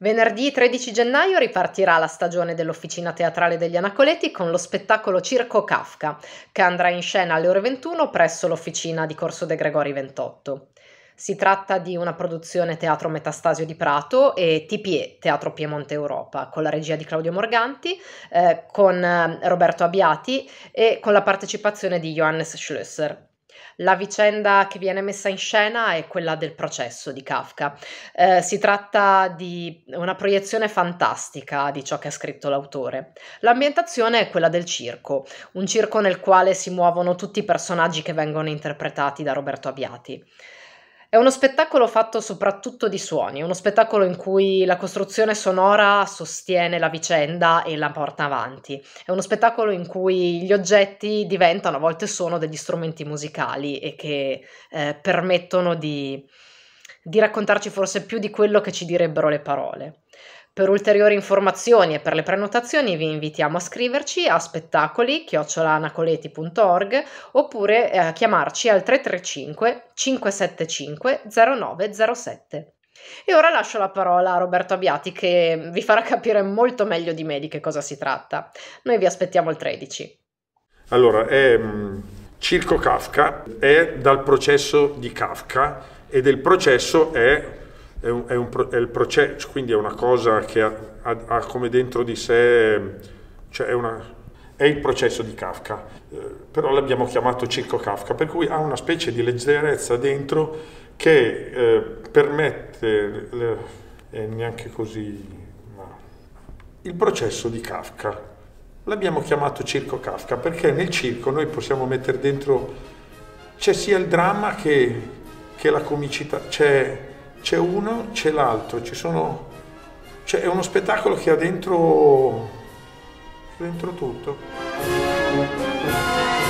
Venerdì 13 gennaio ripartirà la stagione dell'Officina Teatrale degli Anacoleti con lo spettacolo Circo Kafka, che andrà in scena alle ore 21 presso l'Officina di Corso De Gregori 28. Si tratta di una produzione Teatro Metastasio di Prato e TPE Teatro Piemonte Europa, con la regia di Claudio Morganti, eh, con eh, Roberto Abbiati e con la partecipazione di Johannes Schlösser. La vicenda che viene messa in scena è quella del processo di Kafka. Eh, si tratta di una proiezione fantastica di ciò che ha scritto l'autore. L'ambientazione è quella del circo, un circo nel quale si muovono tutti i personaggi che vengono interpretati da Roberto Abbiati. È uno spettacolo fatto soprattutto di suoni, uno spettacolo in cui la costruzione sonora sostiene la vicenda e la porta avanti. È uno spettacolo in cui gli oggetti diventano, a volte sono, degli strumenti musicali e che eh, permettono di, di raccontarci forse più di quello che ci direbbero le parole. Per ulteriori informazioni e per le prenotazioni vi invitiamo a scriverci a spettacoli chiocciolanacoleti.org oppure eh, a chiamarci al 335 575 0907. E ora lascio la parola a Roberto Abbiati che vi farà capire molto meglio di me di che cosa si tratta. Noi vi aspettiamo il 13. Allora, è mm, Circo Kafka, è dal processo di Kafka e del processo è è, un, è, un, è il processo, cioè, quindi è una cosa che ha, ha, ha come dentro di sé, cioè è, una, è il processo di Kafka, eh, però l'abbiamo chiamato circo Kafka, per cui ha una specie di leggerezza dentro che eh, permette, le, eh, neanche così, no. il processo di Kafka. L'abbiamo chiamato circo Kafka perché nel circo noi possiamo mettere dentro, c'è sia il dramma che, che la comicità, c'è c'è uno, c'è l'altro, ci sono... Cioè, è uno spettacolo che ha dentro, dentro tutto.